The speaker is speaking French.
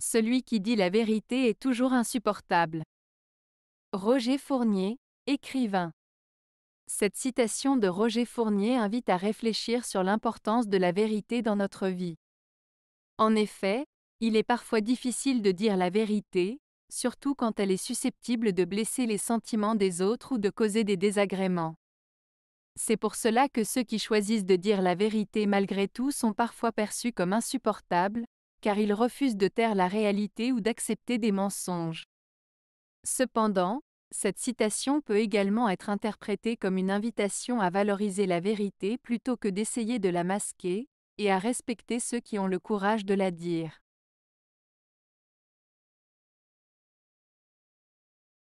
Celui qui dit la vérité est toujours insupportable. Roger Fournier, écrivain. Cette citation de Roger Fournier invite à réfléchir sur l'importance de la vérité dans notre vie. En effet, il est parfois difficile de dire la vérité, surtout quand elle est susceptible de blesser les sentiments des autres ou de causer des désagréments. C'est pour cela que ceux qui choisissent de dire la vérité malgré tout sont parfois perçus comme insupportables, car ils refuse de taire la réalité ou d'accepter des mensonges. Cependant, cette citation peut également être interprétée comme une invitation à valoriser la vérité plutôt que d'essayer de la masquer, et à respecter ceux qui ont le courage de la dire.